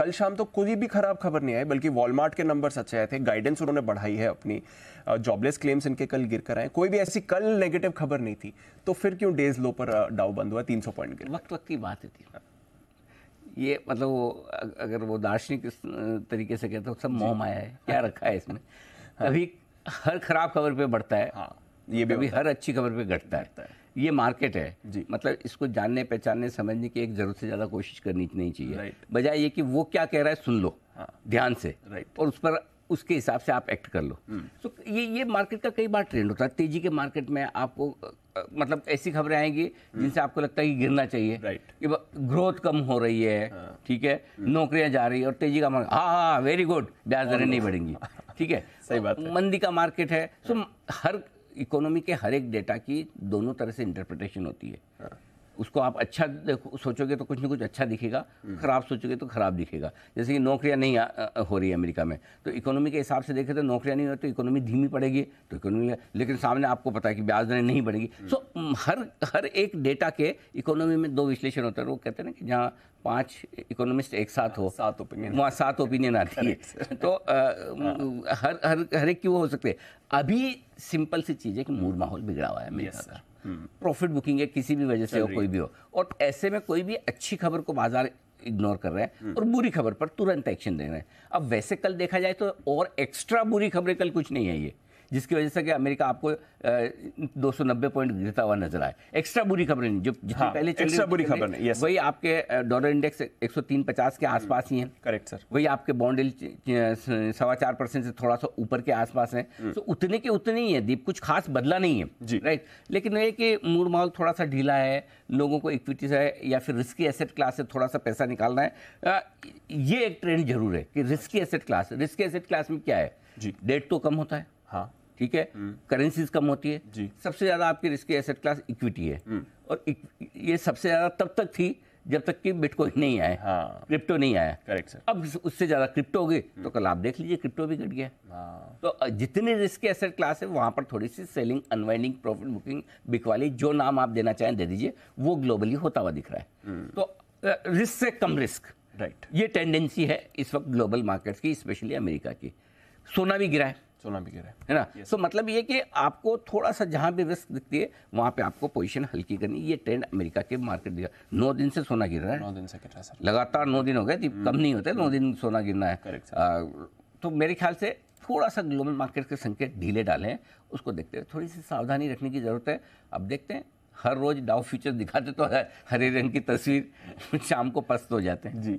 कल शाम तो कोई भी खराब खबर नहीं आई बल्कि वॉलमार्ट के नंबर्स अच्छे आए थे गाइडेंस उन्होंने बढ़ाई है अपनी जॉबलेस क्लेम्स इनके कल गिर कर आए कोई भी ऐसी कल नेगेटिव खबर नहीं थी तो फिर क्यों डेज लो पर डाउ बंद हुआ तीन पॉइंट गिर वक्त वक्त की बात थी ये मतलब वो अगर वो दार्शनिक तरीके से कहते हो सब मोह माया है क्या हाँ। रखा है इसमें अभी हाँ। हर खराब खबर पे बढ़ता है हाँ ये भी अभी हर अच्छी खबर पे घटता है ये मार्केट है जी मतलब इसको जानने पहचानने समझने की एक जरूरत से ज़्यादा कोशिश करनी नहीं चाहिए बजाय ये कि वो क्या कह रहा है सुन लो हाँ। ध्यान से और उस पर उसके हिसाब से आप एक्ट कर लो तो ये ये मार्केट का कई बार ट्रेंड होता है तेजी के मार्केट में आपको मतलब ऐसी खबरें आएंगी hmm. जिनसे आपको लगता है कि गिरना चाहिए कि ग्रोथ कम हो रही है हाँ। ठीक है hmm. नौकरियां जा रही है और तेजी का मार्केट हाँ हाँ वेरी हाँ, गुड ब्याज दरें नहीं बढ़ेंगी ठीक है सही बात मंदी का मार्केट है सो हर इकोनॉमी के हर एक डेटा की दोनों तरह से इंटरप्रिटेशन होती है हाँ. उसको आप अच्छा सोचोगे तो कुछ ना कुछ अच्छा दिखेगा ख़राब सोचोगे तो ख़राब दिखेगा जैसे कि नौकरियां नहीं आ, आ, हो रही है अमेरिका में तो इकोनॉमी के हिसाब से देखें तो नौकरियां नहीं हो तो इकोनॉमी धीमी पड़ेगी तो इकोनॉमी लेकिन सामने आपको पता है कि ब्याज दरें नहीं बढ़ेगी सो हम्म। हर हर एक डेटा के इकोनॉमी में दो विश्लेषण होते हैं वो कहते हैं ना कि जहाँ पांच इकोनॉमिस्ट एक साथ हो सात ओपिनियन वहाँ सात ओपिनियन आती है तो हाँ। हर हर हर एक की वो हो सकते हैं अभी सिंपल सी चीज़ है कि मूड माहौल बिगड़ा हुआ है मेरे yes, प्रॉफिट बुकिंग है किसी भी वजह से हो कोई भी हो और ऐसे में कोई भी अच्छी खबर को बाजार इग्नोर कर रहा है हम्म। और बुरी खबर पर तुरंत एक्शन दे रहे हैं अब वैसे कल देखा जाए तो और एक्स्ट्रा बुरी खबरें कल कुछ नहीं आई है जिसकी वजह से कि अमेरिका आपको दो सौ नब्बे पॉइंट गिरता हुआ नजर आए एक्स्ट्रा बुरी खबर नहीं जो जितनी हाँ, पहले एक्स्ट्रा बुरी खबर नहीं वही आपके डॉलर इंडेक्स एक सौ तीन पचास के आसपास ही है करेक्ट सर वही आपके बॉन्ड सवा चार परसेंट से थोड़ा सा ऊपर के आसपास है hmm. तो उतने के उतने ही है दीप कुछ खास बदला नहीं है राइट लेकिन ये कि मूड माहौल थोड़ा सा ढीला है लोगों को इक्विटीज है या फिर रिस्की एसेट क्लास से थोड़ा सा पैसा निकालना है ये एक ट्रेंड जरूर है कि risky asset class risky asset class में क्या है डेट तो कम होता है हाँ ठीक है करेंसीज हम्म। कम होती है सबसे ज़्यादा आपकी रिस्की एसेट क्लास इक्विटी है हम्म। और इक, ये सबसे ज़्यादा तब तक थी जब तक कि बिटकॉइन नहीं आया हाँ। क्रिप्टो नहीं आया करेक्ट सर अब उससे ज़्यादा क्रिप्टो हो गई तो हम्म। कल आप देख लीजिए क्रिप्टो भी घट गया हाँ। तो जितनी रिस्क एसेट क्लास है वहां पर थोड़ी सी सेलिंग अनवाइंडिंग प्रॉफिट बुकिंग बिकवाली जो नाम आप देना चाहें दे दीजिए वो ग्लोबली होता हुआ दिख रहा है तो रिस्क से कम रिस्क राइट ये टेंडेंसी है इस वक्त ग्लोबल मार्केट की स्पेशली अमेरिका की सोना भी गिरा है सोलह भी गिरे है ना सो yes. so, मतलब ये कि आपको थोड़ा सा जहाँ भी रिस्क दिखती है वहाँ पे आपको पोजीशन हल्की करनी ये ट्रेंड अमेरिका के मार्केट दिया नौ दिन से सोना गिर रहा है नौ दिन से गिर रहा है लगातार नौ दिन हो गए hmm. कम नहीं होते नौ दिन सोना गिरना है तो मेरे ख्याल से थोड़ा सा ग्लोबल मार्केट के संकेत ढीले डालें उसको देखते हुए थोड़ी सी सावधानी रखने की ज़रूरत है अब देखते हैं हर रोज डाउ फ्यूचर दिखाते तो हरे रंग की तस्वीर शाम को पस्त हो जाते हैं जी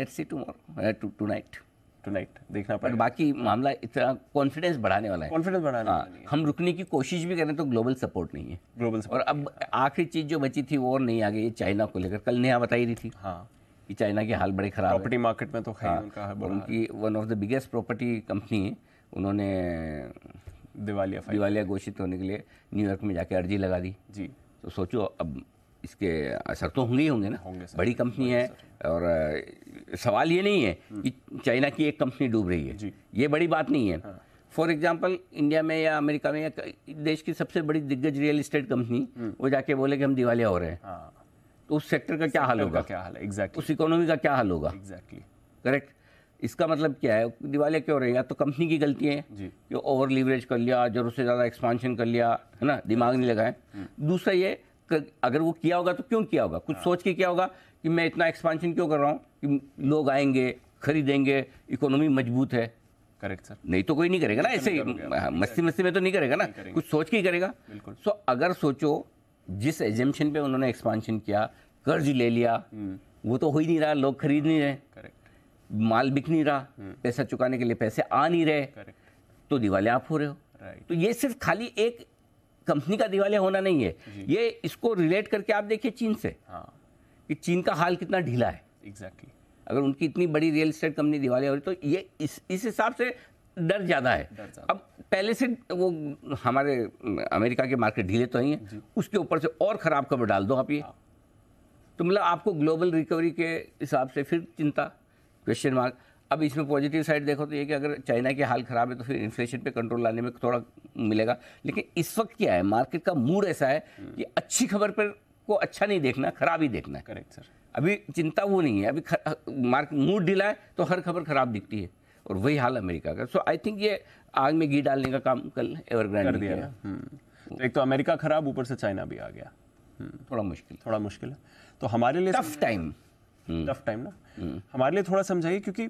let's see to tonight tonight देखना पड़ेगा बाकी हाँ। मामला इतना कॉन्फिडेंस बढ़ाने वाला है कॉन्फिडेंस बढ़ाने हाँ, वाला है हम रुकने की कोशिश भी करें तो ग्लोबल सपोर्ट नहीं है ग्लोबल सपोर्ट और अब आखिरी चीज़ जो बची थी वो और नहीं आ गई चाइना को लेकर कल नेहा बताई रही थी हाँ कि चाइना के हाल बड़े ख़राब प्रॉपर्टी मार्केट में तो हाँ, उनका है उनकी one of the biggest property company है उन्होंने दिवालिया दिवालिया घोषित होने के लिए न्यूयॉर्क में जाके अर्जी लगा दी जी तो सोचो अब इसके असर तो होंगे ही होंगे ना होंगे बड़ी कंपनी है और सवाल ये नहीं है हम्म। कि चाइना की एक कंपनी डूब रही है ये बड़ी बात नहीं है फॉर एग्जाम्पल इंडिया में या अमेरिका में या देश की सबसे बड़ी दिग्गज रियल इस्टेट कंपनी वो जाके बोले कि हम दिवालिया हो रहे हैं हाँ। तो उस सेक्टर का क्या हाल होगा क्या हाल है एग्जैक्टली उस इकोनॉमी का क्या हाल होगा एग्जैक्टली करेक्ट इसका मतलब क्या है दिवालिया क्यों रहेगा तो कंपनी की गलती है कि ओवर लीवरेज कर लिया जरूरत से ज़्यादा एक्सपांशन कर लिया है ना दिमाग नहीं लगाए हम्म। दूसरा ये अगर वो किया होगा तो क्यों किया होगा कुछ हाँ। सोच के किया होगा कि मैं इतना एक्सपांशन क्यों कर रहा हूँ कि लोग आएंगे खरीदेंगे इकोनॉमी मजबूत है करेक्ट सर नहीं तो कोई नहीं करेगा ना ऐसे हाँ, मस्ती मस्ती में तो नहीं करेगा ना कुछ सोच के ही करेगा सो अगर सोचो जिस एजेंशन पे उन्होंने एक्सपांशन किया कर्ज ले लिया हम्म। वो तो हो ही नहीं रहा लोग खरीद नहीं रहे माल बिक नहीं रहा हम्म। पैसा चुकाने के लिए पैसे आ नहीं रहे तो दिवाले आप हो रहे हो तो ये सिर्फ खाली एक कंपनी का दिवालिया होना नहीं है ये इसको रिलेट करके आप देखिए चीन से हाँ। कि चीन का हाल कितना ढीला है एग्जैक्टली exactly. अगर उनकी इतनी बड़ी रियल इस्टेट कंपनी दिवालिया हो रही तो ये इस हिसाब से डर ज़्यादा है अब पहले से वो हमारे अमेरिका के मार्केट ढीले तो ही है उसके ऊपर से और ख़राब खबर डाल दो आप ये हाँ। तो मतलब आपको ग्लोबल रिकवरी के हिसाब से फिर चिंता क्वेश्चन मार्क अब इसमें पॉजिटिव साइड देखो तो ये कि अगर चाइना की हाल ख़राब है तो फिर इन्फ्लेशन पे कंट्रोल लाने में थोड़ा मिलेगा लेकिन इस वक्त क्या है मार्केट का मूड ऐसा है कि अच्छी खबर पर को अच्छा नहीं देखना खराब ही देखना है करेक्ट सर अभी चिंता वो नहीं है अभी मार्केट मूड ढिला है तो हर खबर खराब दिखती है और वही हाल अमेरिका का सो आई थिंक ये आग में घी डालने का काम कल एवरग्रैंड कर दिया हम्म। तो एक तो अमेरिका खराब ऊपर से चाइना भी आ गया हम्म। थोड़ा मुश्किल थोड़ा मुश्किल है तो हमारे लिए टफ टाइम टफ टाइम ना हम्म। हमारे लिए थोड़ा समझाइए क्योंकि